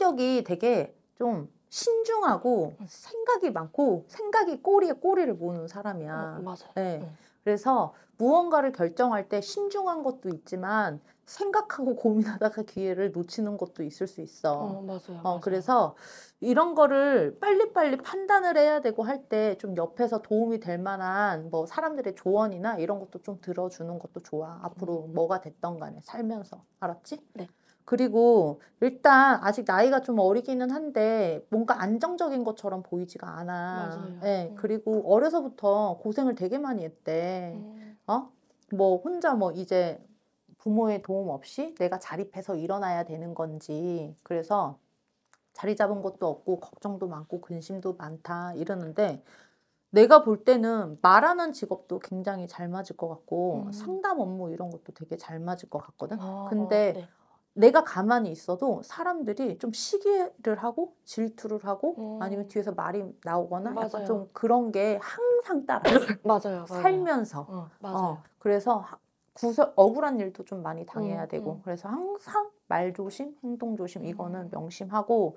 성격이 되게 좀 신중하고 생각이 많고 생각이 꼬리에 꼬리를 모으는 사람이야. 어, 맞아요. 네. 응. 네. 그래서 무언가를 결정할 때 신중한 것도 있지만 생각하고 고민하다가 기회를 놓치는 것도 있을 수 있어. 어, 맞아요. 어, 맞아요. 그래서 이런 거를 빨리빨리 판단을 해야 되고 할 때 좀 옆에서 도움이 될 만한 뭐 사람들의 조언이나 이런 것도 좀 들어주는 것도 좋아. 앞으로 음. 뭐가 됐던 간에 살면서. 알았지? 네. 그리고 일단 아직 나이가 좀 어리기는 한데 뭔가 안정적인 것처럼 보이지가 않아. 맞 예, 네, 그리고 어려서부터 고생을 되게 많이 했대. 네. 어? 뭐 혼자 뭐 이제 부모의 도움 없이 내가 자립해서 일어나야 되는 건지 그래서 자리 잡은 것도 없고 걱정도 많고 근심도 많다 이러는데 내가 볼 때는 말하는 직업도 굉장히 잘 맞을 것 같고 음. 상담 업무 이런 것도 되게 잘 맞을 것 같거든. 아, 근데 네. 내가 가만히 있어도 사람들이 좀 시기를 하고 질투를 하고 음. 아니면 뒤에서 말이 나오거나 맞아요. 약간 좀 그런 게 항상 따라 맞아요, 맞아요. 살면서 어, 어 맞아요. 어, 그래서 구설 억울한 일도 좀 많이 당해야 음, 되고 음. 그래서 항상 말 조심 행동 조심 이거는 음. 명심하고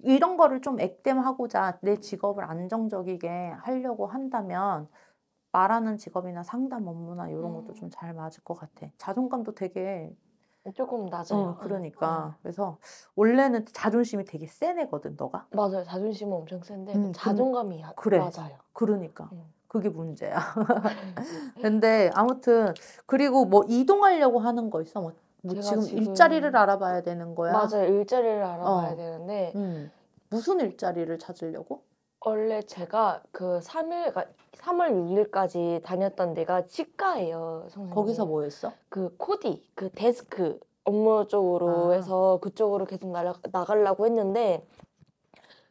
이런 거를 좀 액땜하고자 내 직업을 안정적이게 하려고 한다면 말하는 직업이나 상담 업무나 이런 것도 음. 좀잘 맞을 것 같아 자존감도 되게 네, 조금 낮아요. 어, 그러니까. 어. 그래서 원래는 자존심이 되게 센 애거든, 너가. 맞아요. 자존심은 엄청 센데 음, 그 자존감이 그, 그래. 맞아요. 그러니까. 음. 그게 문제야. 근데 아무튼 그리고 뭐 이동하려고 하는 거 있어? 뭐, 뭐 지금, 지금, 일자리를 알아봐야 되는 거야? 맞아요. 일자리를 알아봐야 어. 되는데 음. 무슨 일자리를 찾으려고? 원래 제가 그 3일, 3월 그러니까 6일까지 다녔던 데가 치과예요, 선생님. 거기서 뭐 했어? 그 코디, 그 데스크 업무 쪽으로 아. 해서 그쪽으로 계속 나가, 나가려고 했는데.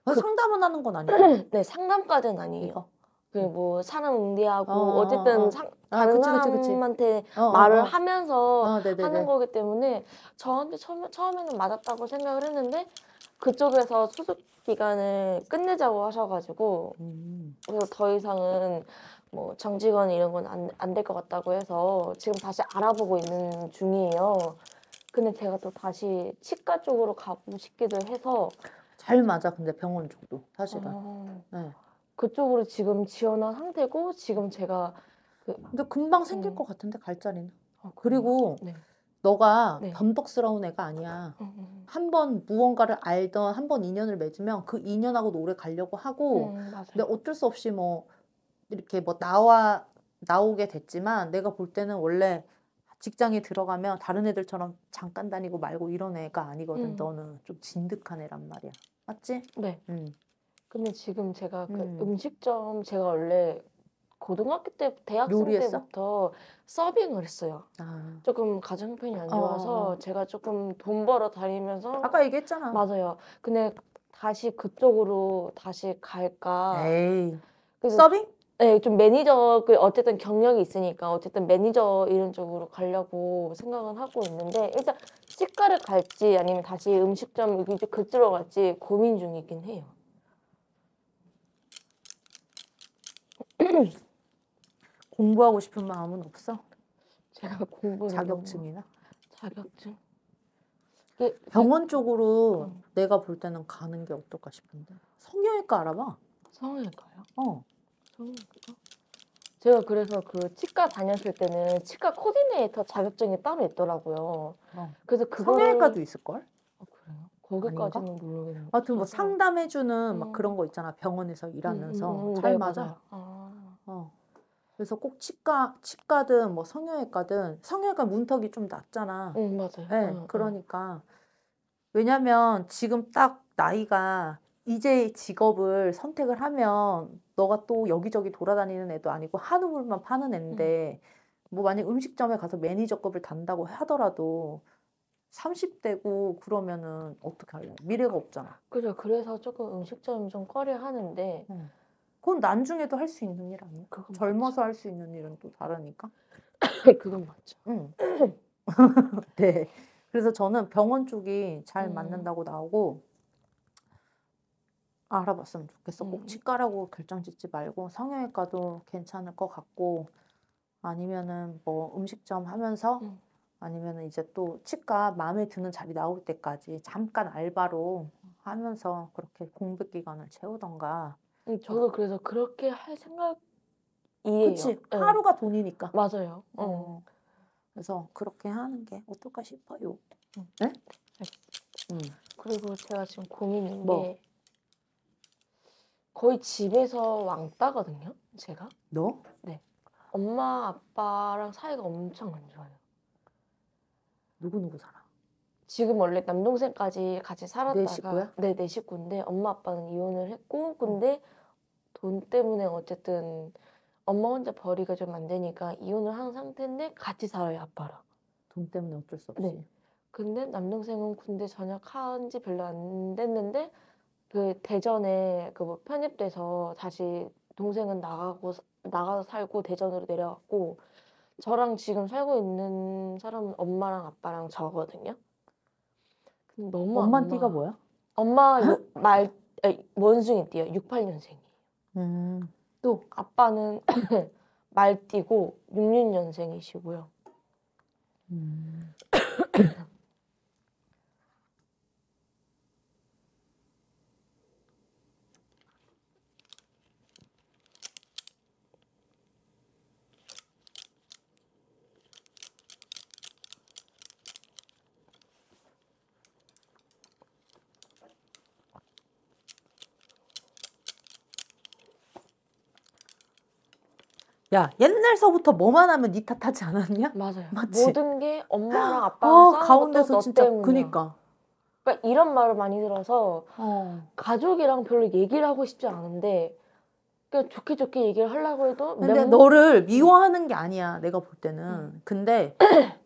아, 그, 상담은 하는 건 아니에요? 네, 상담까지는 아니에요. 이거. 그뭐 음. 사람 응대하고 어, 어쨌든 상, 다른 아, 그치, 그치, 어, 어, 사람한테 어, 말을 어, 하면서 하는 거기 때문에 저한테 처음, 처음에는 맞았다고 생각을 했는데 그쪽에서 수습 기간을 끝내자고 하셔가지고 음. 그래서 더 이상은 뭐 정직원 이런 건 안 안될 것 같다고 해서 지금 다시 알아보고 있는 중이에요. 근데 제가 또 다시 치과 쪽으로 가고 싶기도 해서 잘 맞아 근데 병원 쪽도 사실은. 어, 네. 그쪽으로 지금 지원한 상태고 지금 제가 그 근데 금방 생길 음. 것 같은데 갈 자리는. 아, 그리고 네. 너가 네. 변덕스러운 애가 아니야. 음, 어, 어, 어. 한번 무언가를 알던 한 번 인연을 맺으면 그 인연하고도 오래 가려고 하고 음, 근데 어쩔 수 없이 뭐 이렇게 뭐 나와 나오게 됐지만 내가 볼 때는 원래 직장에 들어가면 다른 애들처럼 잠깐 다니고 말고 이런 애가 아니거든. 음. 너는 좀 진득한 애란 말이야. 맞지? 네. 음. 근데 지금 제가 그 음. 식점 제가 원래 고등학교 때 대학생 요리했어? 때부터 서빙을 했어요. 아. 조금 가정 편이안 좋아서 어, 어. 제가 조금 돈 벌어 다니면서 아까 얘기했잖아. 맞아요. 근데 다시 그쪽으로 다시 갈까? 에이. 그래서 서빙? 네, 좀 매니저 그 어쨌든 경력이 있으니까 어쨌든 매니저 이런 쪽으로 가려고 생각은 하고 있는데 일단 치과를 갈지 아니면 다시 음식점 이제 그쪽으로 갈지 고민 중이긴 해요. 공부하고 싶은 마음은 없어? 제가 공부 자격증이나 자격증. 그 병원 쪽으로 어. 내가 볼 때는 가는 게 어떨까 싶은데 성형외과 알아봐. 성형외과요? 어. 성형외과. 제가 그래서 그 치과 다녔을 때는 치과 코디네이터 자격증이 따로 있더라고요. 어. 그래서 그 성형외과도 있을 걸? 아, 그래요? 거기까지는 모르겠는데. 아무튼 뭐 상담해주는 음. 막 그런 거 있잖아 병원에서 음, 음, 일하면서 음, 음, 잘 네, 맞아. 맞아요. 아. 어. 그래서 꼭 치과 치과든 뭐 성형외과든 성형외과 문턱이 좀 낮잖아. 응 맞아요. 네, 응, 그러니까 응. 왜냐면 지금 딱 나이가 이제 직업을 선택을 하면 너가 또 여기저기 돌아다니는 애도 아니고 한우물만 파는 애인데 응. 뭐 만약 음식점에 가서 매니저급을 단다고 하더라도 30대고 그러면은 어떻게 할래? 미래가 없잖아. 그죠. 그래서 조금 음식점 좀 꺼려 하는데 응. 그건 난중에도 할 수 있는 일 아니야? 젊어서 할 수 있는 일은 또 다르니까. 그건 맞죠. 응. 네. 그래서 저는 병원 쪽이 잘 음. 맞는다고 나오고 알아봤으면 좋겠어. 꼭 음. 치과라고 결정 짓지 말고 성형외과도 괜찮을 것 같고 아니면은 뭐 음식점 하면서 음. 아니면은 이제 또 치과 마음에 드는 자리 나올 때까지 잠깐 알바로 하면서 그렇게 공백 기간을 채우던가 음, 저도 그래서 그렇게 할 생각이에요. 그치. 네. 하루가 돈이니까. 맞아요. 어. 예. 그래서 그렇게 하는 게 어떨까 싶어요. 음. 네? 음. 그리고 제가 지금 고민인 뭐? 게 거의 집에서 왕따거든요. 제가. 너? 네. 엄마 아빠랑 사이가 엄청 안 좋아요. 누구 누구 사람? 지금 원래 남동생까지 같이 살았다가 네 식구야? 네, 내 네 식구인데 엄마 아빠는 이혼을 했고 어. 근데 돈 때문에 어쨌든 엄마 혼자 벌이가 좀 안 되니까 이혼을 한 상태인데 같이 살아요 아빠랑. 돈 때문에 어쩔 수 없이. 네. 근데 남동생은 군대 전역한 지 별로 안 됐는데 그 대전에 그뭐 편입돼서 다시 동생은 나가고 나가서 살고 대전으로 내려갔고 저랑 지금 살고 있는 사람은 엄마랑 아빠랑 저거든요. 너무 엄마 띠가 뭐야? 엄마 말 원숭이 띠요. 68년생이에요. 음. 또 아빠는 말띠고 66년생이시고요. 음. 야 옛날서부터 뭐만 하면 니네 탓하지 않았냐? 맞아요. 맞지? 모든 게 엄마랑 아, 아빠랑 아, 가운데서 진짜 때문이야. 그니까. 그러니까 이런 말을 많이 들어서 어. 가족이랑 별로 얘기를 하고 싶지 않은데 그러니까 좋게 좋게 얘기를 하려고 해도 근데 명... 너를 미워하는 음. 게 아니야 내가 볼 때는 음. 근데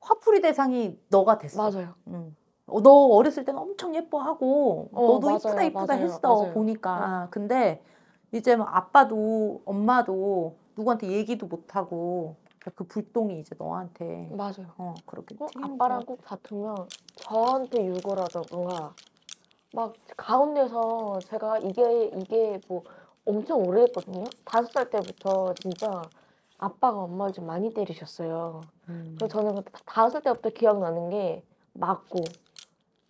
화풀이 대상이 너가 됐어. 맞아요. 음. 너 어렸을 때는 엄청 예뻐하고 어, 너도 맞아요, 이쁘다 이쁘다 맞아요, 했어 맞아요. 보니까 어. 아, 근데 이제 막 뭐 아빠도 엄마도 누구한테 얘기도 못하고 그러니까 그 불똥이 이제 너한테 맞아요. 어 그렇게 어, 아빠랑 꼭 다투면 저한테 유골하죠 뭔가 막 가운데서 제가 이게 이게 뭐 엄청 오래됐거든요. 다섯 살 때부터 진짜 아빠가 엄마를 좀 많이 때리셨어요. 음. 그래서 저는 다섯 살 때부터 기억나는 게 맞고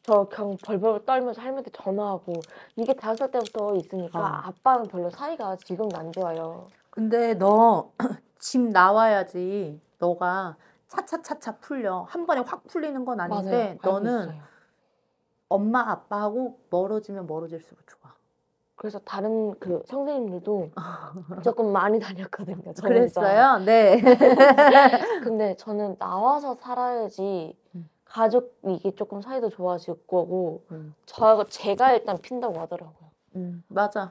저그 벌벌 떨면서 할머니 전화하고 이게 다섯 살 때부터 있으니까 어. 아. 빠랑 별로 사이가 지금도 안 좋아요. 근데 너 집 나와야지 너가 차차차차 풀려. 한 번에 확 풀리는 건 아닌데 맞아요. 너는 엄마 아빠하고 멀어지면 멀어질수록 좋아. 그래서 다른 그 선생님들도 조금 많이 다녔거든요. 그랬어요? 네. 근데 저는 나와서 살아야지 음. 가족 이게 조금 사이도 좋아질 거고 음. 저 제가 일단 핀다고 하더라고요. 음, 맞아.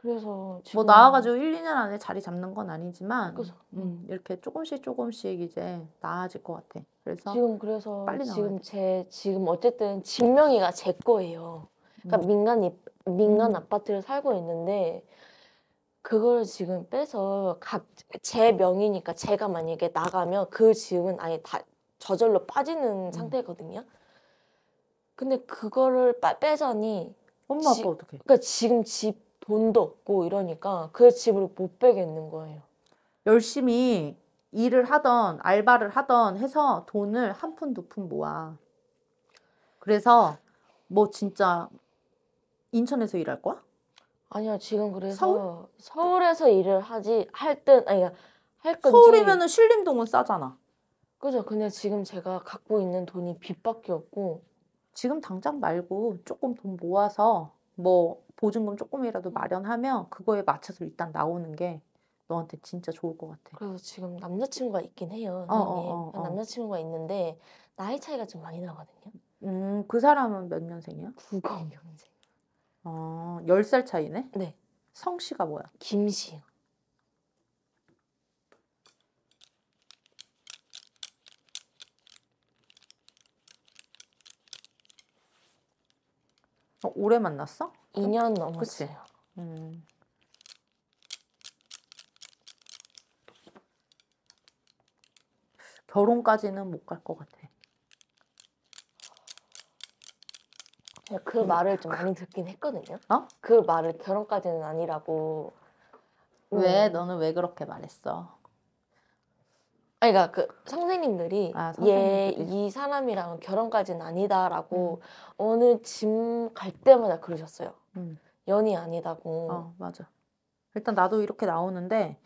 그래서 뭐 지금... 뭐 나와가지고 1, 2년 안에 자리 잡는 건 아니지만 그래서, 음, 음, 이렇게 조금씩 조금씩 이제 나아질 것 같아. 그래서 지금 그래서 빨리 지금 제 지금 어쨌든 진명이가 제 거예요. 그러니까 음. 민간 민간 음. 아파트를 살고 있는데 그걸 지금 빼서 각 제 명의니까 제가 만약에 나가면 그 집은 아예 다 저절로 빠지는 음. 상태거든요. 근데 그거를 빼자니 엄마 아빠 어떻게? 그러니까 지금 집 돈도 없고 이러니까 그 집을 못 빼겠는 거예요. 열심히 일을 하던 알바를 하던 해서 돈을 한 푼 두 푼 모아. 그래서 뭐 진짜 인천에서 일할 거야? 아니야 지금 그래서 서울? 에서 일을 하지 할땐 아니 할 건지 서울이면은 신림동은 싸잖아. 그죠. 근데 지금 제가 갖고 있는 돈이 빚밖에 없고 지금 당장 말고 조금 돈 모아서 뭐 보증금 조금이라도 마련하면 그거에 맞춰서 일단 나오는 게 너한테 진짜 좋을 것 같아. 그리고 지금 남자친구가 있긴 해요. 어, 어, 어, 어, 남자친구가 있는데 나이 차이가 좀 많이 나거든요. 음, 그 사람은 몇 년생이야? 90년생. 어, 10살 차이네? 네. 성씨가 뭐야? 김씨요. 어, 오래 만났어? 2년 넘었어요. 음. 결혼까지는 못 갈 것 같아. 제가 네, 그 음. 말을 좀 많이 듣긴 했거든요. 어? 그 말을 결혼까지는 아니라고. 왜? 음. 너는 왜 그렇게 말했어? 아니, 그러니까 그 선생님들이 아, 얘이 사람이랑 결혼까지는 아니다라고 음. 어느 짐 갈 때마다 그러셨어요. 음. 연이 아니다고. 어, 맞아. 일단 나도 이렇게 나오는데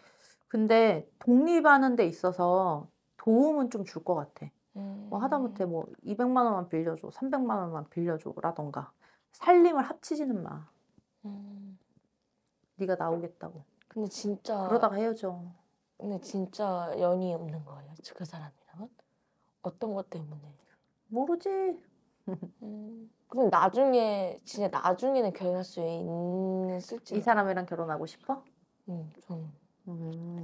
근데 독립하는 데 있어서 도움은 좀 줄 것 같아. 음. 뭐 하다못해 뭐 200만 원만 빌려줘, 300만 원만 빌려줘라던가 살림을 합치지는 마. 음. 네가 나오겠다고. 근데 진짜 그러다가 헤어져. 근데 진짜 연이 없는 거예요. 그 사람이랑은 어떤 것 때문에? 모르지. 음. 그럼 나중에 진짜 나중에는 결혼할 수 있을지. 이 사람이랑 결혼하고 싶어? 음, 저 음.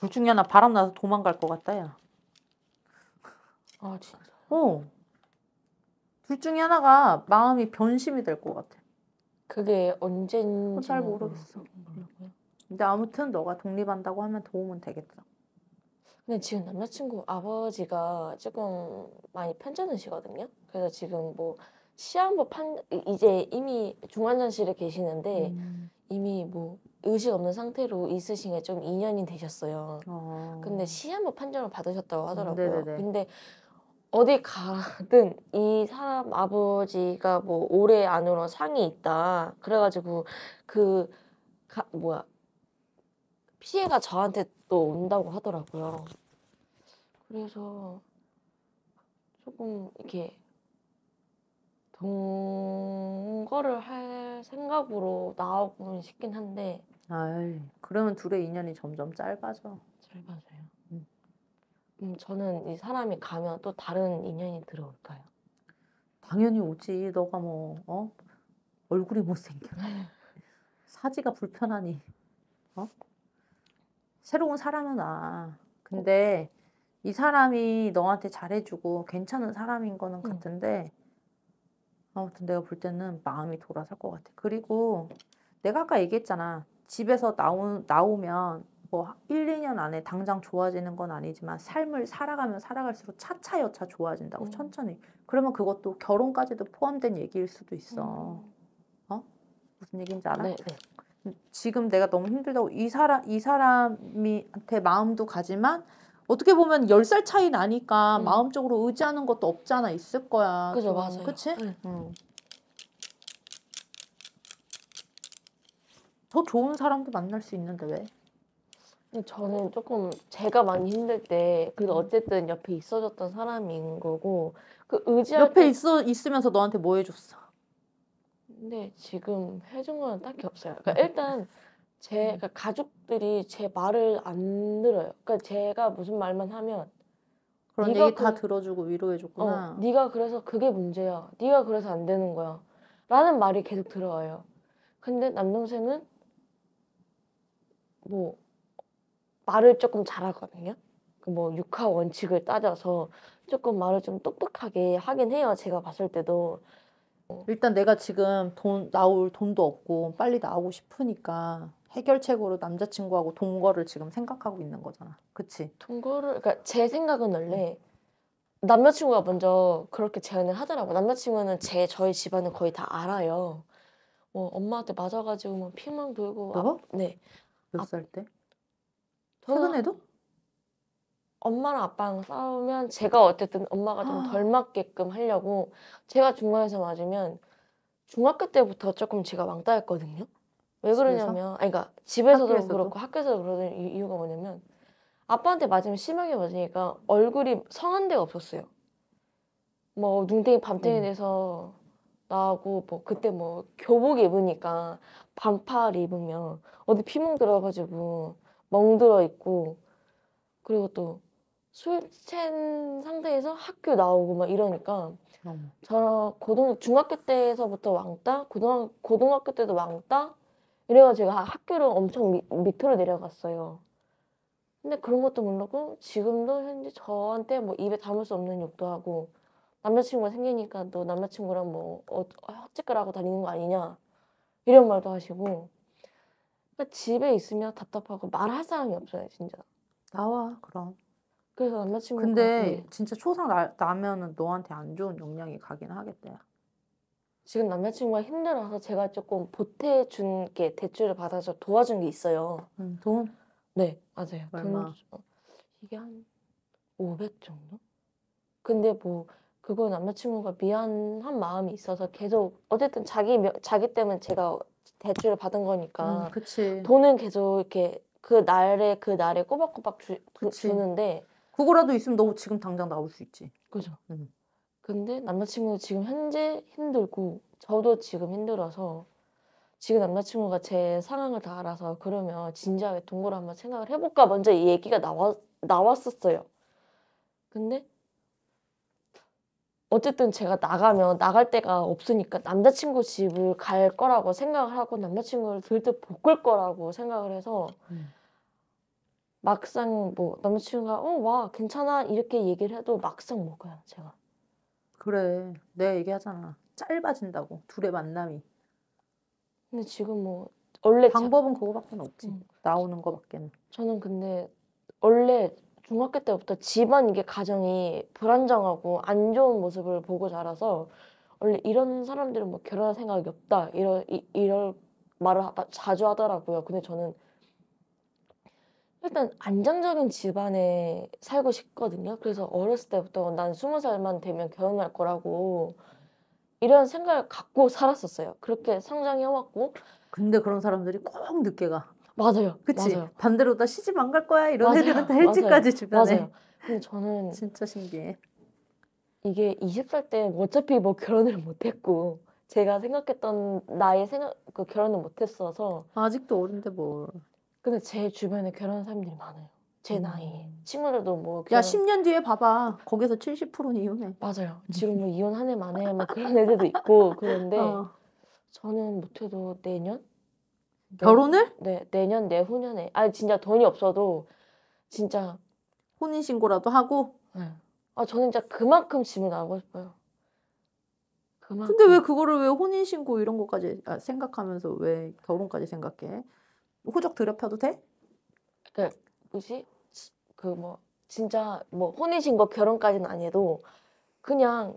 둘 중에 하나 바람 나서 도망갈 것 같다 야. 아 진짜. 어. 둘 중에 하나가 마음이 변심이 될 것 같아. 그게 언젠지 어, 잘 모르겠어. 근데 아무튼 너가 독립한다고 하면 도움은 되겠다. 근데 지금 남자친구 아버지가 조금 많이 편찮으시거든요. 그래서 지금 뭐 시한부 판 이제 이미 중환자실에 계시는데 음. 이미 뭐 의식 없는 상태로 있으신 게 좀 2년이 되셨어요. 어. 근데 시한부 판정을 받으셨다고 하더라고요. 음, 근데 어디 가든 이 사람 아버지가 뭐 올해 안으로 상이 있다. 그래가지고 그 가, 뭐야 피해가 저한테 또 온다고 하더라고요. 그래서 조금 이렇게 동거를 할 생각으로 나오고 싶긴 한데 아 그러면 둘의 인연이 점점 짧아져. 짧아져요. 음. 음, 저는 이 사람이 가면 또 다른 인연이 들어올까요? 당연히 오지. 너가 뭐 어? 얼굴이 못생겨. 사지가 불편하니. 어? 새로운 사람은 와. 근데 어. 이 사람이 너한테 잘해주고 괜찮은 사람인 거는 음. 같은데 아무튼 내가 볼 때는 마음이 돌아설 것 같아. 그리고 내가 아까 얘기했잖아. 집에서 나오, 나오면 뭐 1, 2년 안에 당장 좋아지는 건 아니지만 삶을 살아가면 살아갈수록 차차여차 좋아진다고 음. 천천히. 그러면 그것도 결혼까지도 포함된 얘기일 수도 있어. 음. 어? 무슨 얘기인지 알아? 네, 네. 음, 지금 내가 너무 힘들다고 이 사람 이 사람이한테 마음도 가지만 어떻게 보면 10살 차이 나니까 음. 마음적으로 의지하는 것도 없잖아 있을 거야. 그죠, 맞아요. 그치? 응. 네. 음. 더 좋은 사람도 만날 수 있는데 왜? 저는 조금 제가 많이 힘들 때 그래도 음. 어쨌든 옆에 있어줬던 사람인 거고 그의지 옆에 때... 있어 있으면서 너한테 뭐 해줬어? 근데 지금 해준 거는 딱히 없어요. 그러니까 음. 일단 제 음. 그러니까 가족들이 제 말을 안 들어요. 그러니까 제가 무슨 말만 하면 그런 얘기 그, 다 들어주고 위로해줬구나. 어, 네가 그래서 그게 문제야. 네가 그래서 안 되는 거야. 라는 말이 계속 들어와요. 근데 남동생은 뭐 말을 조금 잘하거든요. 그 뭐 육하 원칙을 따져서 조금 말을 좀 똑똑하게 하긴 해요. 제가 봤을 때도 일단 내가 지금 돈 나올 돈도 없고 빨리 나오고 싶으니까 해결책으로 남자친구하고 동거를 지금 생각하고 있는 거잖아. 그치? 동거를, 그니까 제 생각은 원래 남자친구가 먼저 그렇게 제안을 하더라고. 남자친구는 제, 저희 집안은 거의 다 알아요. 뭐 엄마한테 맞아가지고 뭐 피만 돌고. 너? 아, 네. 몇살 때? 최근에도? 엄마랑 아빠랑 싸우면 제가 어쨌든 엄마가 좀덜 아. 맞게끔 하려고 제가 중간에서 맞으면 중학교 때부터 조금 제가 왕따였거든요. 왜 그러냐면, 아니, 그러니까 집에서도 학교에서도? 그렇고 학교에서도 그러는 이유가 뭐냐면 아빠한테 맞으면 심하게 맞으니까 얼굴이 성한 데가 없었어요. 뭐 눈탱이 밤탱이 음. 돼서 나하고 뭐 그때 뭐 교복 입으니까 반팔 입으면 어디 피멍 들어가지고 멍들어 있고 그리고 또술챈 상태에서 학교 나오고 막 이러니까 저 고등 중학교 때에서부터 왕따 고등 고등학교 때도 왕따 이래서 제가 학교를 엄청 미, 밑으로 내려갔어요. 근데 그런 것도 모르고 지금도 현재 저한테 뭐 입에 담을 수 없는 욕도 하고 남자친구가 생기니까 또 남자친구랑 뭐 어, 헛짓거라고 다니는 거 아니냐 이런 말도 하시고 그러니까 집에 있으면 답답하고 말할 사람이 없어요 진짜 나와 그럼 그래서 남자친구 근데 진짜 초상 나, 나면은 너한테 안 좋은 영향이 가긴 하겠다 지금 남자친구가 힘들어서 제가 조금 보태준 게 대출을 받아서 도와준 게 있어요. 음, 돈? 네, 맞아요. 얼마? 돈, 이게 한 500 정도? 근데 뭐 그거 남자친구가 미안한 마음이 있어서 계속 어쨌든 자기 자기 때문에 제가 대출을 받은 거니까 음, 돈은 계속 이렇게 그 날에 그 날에 꼬박꼬박 주, 그, 주는데 그거라도 있으면 너 지금 당장 나올 수 있지. 그죠. 음. 근데 남자친구 지금 현재 힘들고 저도 지금 힘들어서 지금 남자친구가 제 상황을 다 알아서 그러면 진지하게 동거를 한번 생각을 해볼까 먼저 얘기가 나와, 나왔었어요. 근데 어쨌든 제가 나가면 나갈 데가 없으니까 남자친구 집을 갈 거라고 생각을 하고 남자친구를 들뜻 볶을 거라고 생각을 해서 음. 막상 뭐 남자친구가 어 와 괜찮아 이렇게 얘기를 해도 막상 먹어요 제가 그래. 내가 얘기하잖아. 짧아진다고. 둘의 만남이. 근데 지금 뭐 원래 방법은 자... 그거밖에 없지. 응. 음. 나오는 거밖에. 저는 근데 원래 중학교 때부터 집안 이게 가정이 불안정하고 안 좋은 모습을 보고 자라서 원래 이런 사람들은 뭐 결혼할 생각이 없다 이런 이, 이 말을 자주 하더라고요. 근데 저는 일단 안정적인 집안에 살고 싶거든요. 그래서 어렸을 때부터 난 스무 살만 되면 결혼할 거라고 이런 생각을 갖고 살았었어요. 그렇게 성장해왔고. 근데 그런 사람들이 꼭 늦게 가. 맞아요. 그치? 맞아요. 반대로 나 시집 안 갈 거야 이런 맞 애들은 다 일찍까지 주변에. 맞아요. 근데 저는 진짜 신기해. 이게 20살 때 어차피 뭐 결혼을 못했고 제가 생각했던 나의 생각 그 결혼을 못했어서 아직도 어린데 뭘. 근데 제 주변에 결혼한 사람들이 많아요. 제 음. 나이 친구들도 뭐 결혼... 야 10년 뒤에 봐봐 거기서 70%는 이혼해 맞아요 지금 뭐 이혼 한해 만에 막 그런 애들도 있고 그런데 어. 저는 못해도 내년 결혼을 네 내년 내후년에 아 진짜 돈이 없어도 진짜 혼인신고라도 하고 네. 아 저는 진짜 그만큼 집을 나고 싶어요 그만큼. 근데 왜 그거를 왜 혼인신고 이런 것까지 아, 생각하면서 왜 결혼까지 생각해 호적 들여펴도 돼? 그러니까 그 뭐지? 그뭐 진짜 뭐 혼인신고 결혼까지는 아니어도 그냥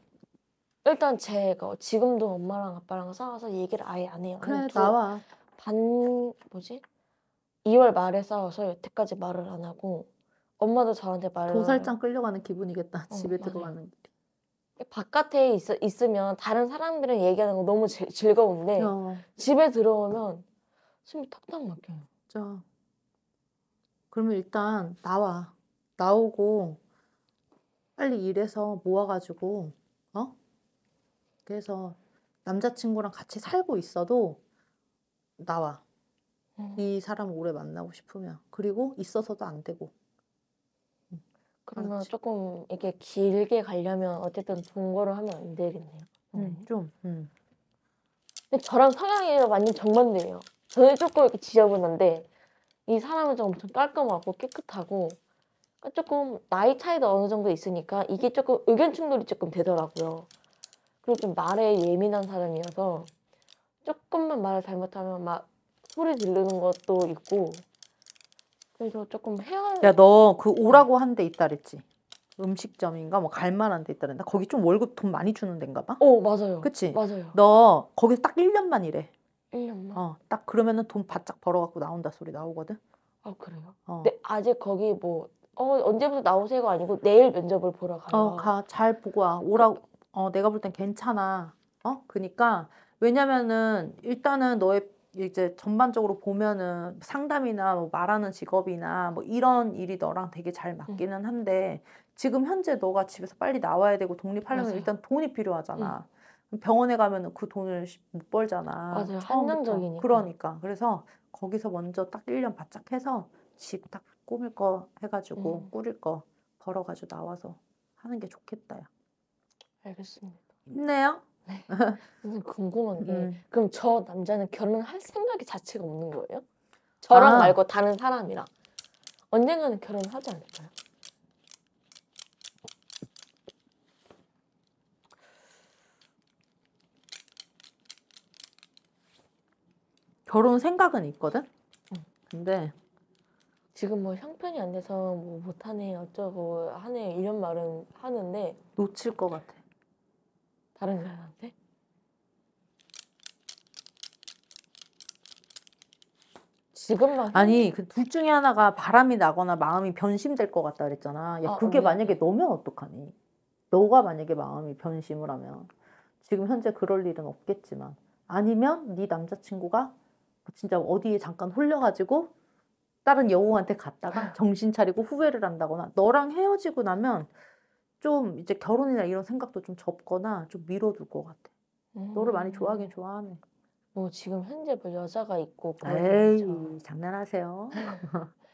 일단 제가 지금도 엄마랑 아빠랑 싸워서 얘기를 아예 안 해요. 그래 나와. 반 뭐지? 2월 말에 싸워서 여태까지 말을 안 하고 엄마도 저한테 말을 도살장 끌려가는 기분이겠다. 어, 집에 맞아요. 들어가는 바깥에 있, 있으면 다른 사람들은 얘기하는 거 너무 제, 즐거운데 어. 집에 들어오면 숨이 탁탁 막혀요. 그러면 일단 나와. 나오고 빨리 일해서 모아가지고 어? 그래서 남자친구랑 같이 살고 있어도 나와. 음. 이 사람 오래 만나고 싶으면 그리고 있어서도 안 되고. 음. 그러면 그렇지. 조금 이게 길게 가려면 어쨌든 동거를 하면 안 되겠네요. 음, 음, 좀. 음. 근데 저랑 성향이 완전 정반대예요. 저는 조금 이렇게 지저분한데 이 사람은 좀 엄청 깔끔하고 깨끗하고 조금 나이 차이도 어느 정도 있으니까 이게 조금 의견 충돌이 조금 되더라고요. 그리고 좀 말에 예민한 사람이어서 조금만 말을 잘못하면 막 소리 지르는 것도 있고 그래서 조금 헤어 야너 그 오라고 한 데 있다 그랬지 그 음식점인가 뭐 갈만한 데 있다 그랬 거기 좀 월급 돈 많이 주는 데인가 봐? 어 맞아요 그치? 맞아요 너 거기서 딱 1년만 일해 1년만? 어, 딱 그러면은 돈 바짝 벌어갖고 나온다 소리 나오거든. 아 그래요? 어. 근데 네, 아직 거기 뭐 어, 언제부터 나오세요가 아니고 내일 면접을 보러 가 어, 가. 잘 보고 와. 오라고. 어, 내가 볼 땐 괜찮아. 어? 그니까 왜냐면은 일단은 너의 이제 전반적으로 보면은 상담이나 뭐 말하는 직업이나 뭐 이런 일이 너랑 되게 잘 맞기는 한데 지금 현재 너가 집에서 빨리 나와야 되고 독립하려면 맞아요. 일단 돈이 필요하잖아. 응. 병원에 가면 그 돈을 못 벌잖아. 맞아요. 한정적이니까. 그러니까. 그래서 거기서 먼저 딱 1년 바짝 해서 집 딱 꾸밀 거 해가지고 음. 꾸릴 거 벌어가지고 나와서 하는 게 좋겠다. 알겠습니다. 힘내요. 네. 음. 궁금한 게 음. 그럼 저 남자는 결혼할 생각이 자체가 없는 거예요? 저랑 아. 말고 다른 사람이랑 언젠가는 결혼하지 않을까요? 결혼 생각은 있거든. 근데 지금 뭐 형편이 안 돼서 뭐 못하네 어쩌고 하네 이런 말은 하는데 놓칠 것 같아. 다른 사람한테? 지금만 아니 그 둘 중에 하나가 바람이 나거나 마음이 변심될 것 같다 그랬잖아. 야 아, 그게 언니. 만약에 너면 어떡하니? 너가 만약에 마음이 변심을 하면 지금 현재 그럴 일은 없겠지만 아니면 네 남자친구가 진짜 어디에 잠깐 홀려가지고 다른 여우한테 갔다가 정신 차리고 후회를 한다거나 너랑 헤어지고 나면 좀 이제 결혼이나 이런 생각도 좀 접거나 좀 미뤄둘 것 같아. 음. 너를 많이 좋아하긴 음. 좋아하네. 뭐 지금 현재 뭐 여자가 있고 에이 장난하세요.